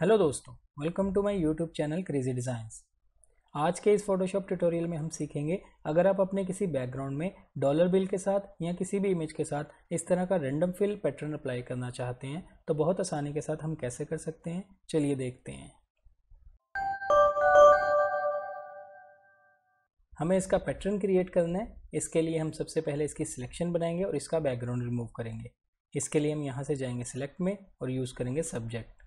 hello दोस्तों welcome to my YouTube channel crazy designs आज के इस फोटोशॉप ट्यूटोरियल में हम सीखेंगे अगर आप अपने किसी बैकग्राउंड में डॉलर बिल के साथ या किसी भी इमेज के साथ इस तरह का रेंडम फिल पैटर्न अप्लाई करना चाहते हैं तो बहुत आसानी के साथ हम कैसे कर सकते हैं चलिए देखते हैं हमें इसका पैटर्न क्रिएट करना है इसके लिए हम सबसे पहले इसकी सिलेक्शन बनाएंगे और इसका बैकग्राउंड रिमूव करेंगे इसके लिए हम यहाँ से जाएंगे सिलेक्ट में और यूज़ करेंगे सब्जेक्ट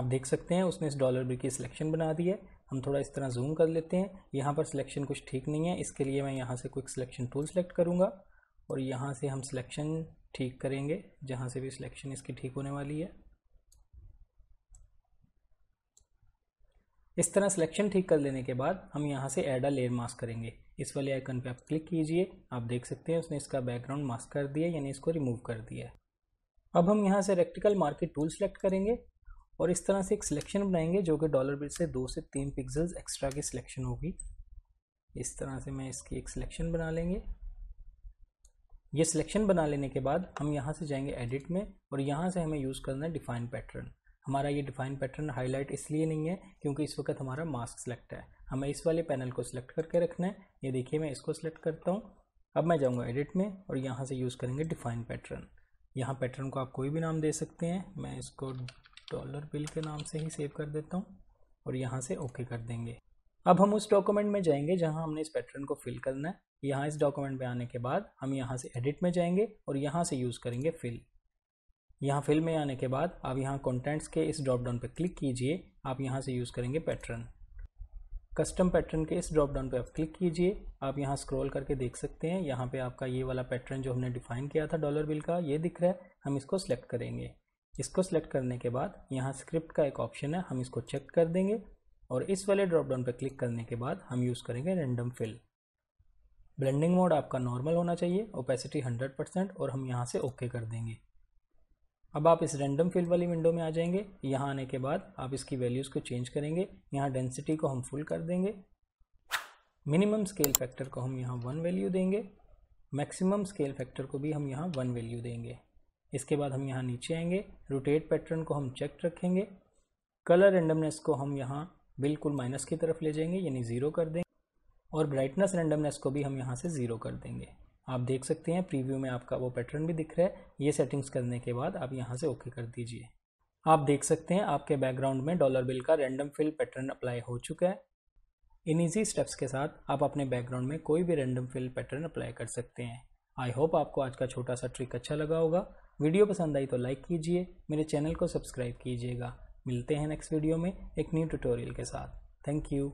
आप देख सकते हैं उसने इस डॉलर बिल की सिलेक्शन बना दी है हम थोड़ा इस तरह जूम कर लेते हैं यहाँ पर सिलेक्शन कुछ ठीक नहीं है इसके लिए मैं यहाँ से क्विक सिलेक्शन टूल सेलेक्ट करूँगा और यहाँ से हम सिलेक्शन ठीक करेंगे जहाँ से भी सिलेक्शन इसकी ठीक होने वाली है इस तरह सिलेक्शन ठीक कर लेने के बाद हम यहाँ से एड अ लेयर मास्क करेंगे इस वाले आइकन पे आप क्लिक कीजिए आप देख सकते हैं उसने इसका बैकग्राउंड मास्क कर दिया यानी इसको रिमूव कर दिया अब हम यहाँ से रेक्टिकल मार्केट टूल सेलेक्ट करेंगे और इस तरह से एक सिलेक्शन बनाएंगे जो कि डॉलर बिल से दो से तीन पिक्सल्स एक्स्ट्रा की सिलेक्शन होगी इस तरह से मैं इसकी एक सिलेक्शन बना लेंगे ये सिलेक्शन बना लेने के बाद हम यहाँ से जाएंगे एडिट में और यहाँ से हमें यूज़ करना है डिफाइन पैटर्न हमारा ये डिफाइन पैटर्न हाईलाइट इसलिए नहीं है क्योंकि इस वक्त हमारा मास्क सेलेक्ट है हमें इस वाले पैनल को सिलेक्ट करके रखना है ये देखिए मैं इसको सिलेक्ट करता हूँ अब मैं जाऊँगा एडिट में और यहाँ से यूज़ करेंगे डिफाइन पैटर्न यहाँ पैटर्न को आप कोई भी नाम दे सकते हैं मैं इसको डॉलर बिल के नाम से ही सेव कर देता हूँ और यहाँ से ओके कर देंगे अब हम उस डॉक्यूमेंट में जाएंगे जहाँ हमने इस पैटर्न को फिल करना है यहाँ इस डॉक्यूमेंट में आने के बाद हम यहाँ से एडिट में जाएंगे और यहाँ से यूज़ करेंगे फिल यहाँ फिल में आने के बाद आप यहाँ कॉन्टेंट्स के इस ड्रॉप डाउन पर क्लिक कीजिए आप यहाँ से यूज़ करेंगे पैटर्न कस्टम पैटर्न के इस ड्रॉप डाउन पर आप क्लिक कीजिए आप यहाँ स्क्रॉल करके देख सकते हैं यहाँ पे आपका ये वाला पैटर्न जो हमने डिफाइन किया था डॉलर बिल का ये दिख रहा है हम इसको सेलेक्ट करेंगे इसको सिलेक्ट करने के बाद यहाँ स्क्रिप्ट का एक ऑप्शन है हम इसको चेक कर देंगे और इस वाले ड्रॉप डाउन पर क्लिक करने के बाद हम यूज़ करेंगे रेंडम फिल ब्लेंडिंग मोड आपका नॉर्मल होना चाहिए ओपेसिटी 100 परसेंट और हम यहाँ से ओके okay कर देंगे अब आप इस रैंडम फिल वाली विंडो में आ जाएंगे यहाँ आने के बाद आप इसकी वैल्यूज़ को चेंज करेंगे यहाँ डेंसिटी को हम फुल कर देंगे मिनिमम स्केल फैक्टर को हम यहाँ वन वैल्यू देंगे मैक्सिमम स्केल फैक्टर को भी हम यहाँ वन वैल्यू देंगे इसके बाद हम यहाँ नीचे आएंगे रोटेट पैटर्न को हम चेक रखेंगे कलर रेंडमनेस को हम यहाँ बिल्कुल माइनस की तरफ ले जाएंगे यानी ज़ीरो कर देंगे और ब्राइटनेस रेंडमनेस को भी हम यहाँ से ज़ीरो कर देंगे आप देख सकते हैं प्रीव्यू में आपका वो पैटर्न भी दिख रहा है ये सेटिंग्स करने के बाद आप यहाँ से ओके कर दीजिए आप देख सकते हैं आपके बैकग्राउंड में डॉलर बिल का रैंडम फिल पैटर्न अप्लाई हो चुका है इन ईजी स्टेप्स के साथ आप अपने बैकग्राउंड में कोई भी रैंडम फिल पैटर्न अप्लाई कर सकते हैं आई होप आपको आज का छोटा सा ट्रिक अच्छा लगा होगा वीडियो पसंद आई तो लाइक कीजिए मेरे चैनल को सब्सक्राइब कीजिएगा मिलते हैं नेक्स्ट वीडियो में एक न्यू ट्यूटोरियल के साथ थैंक यू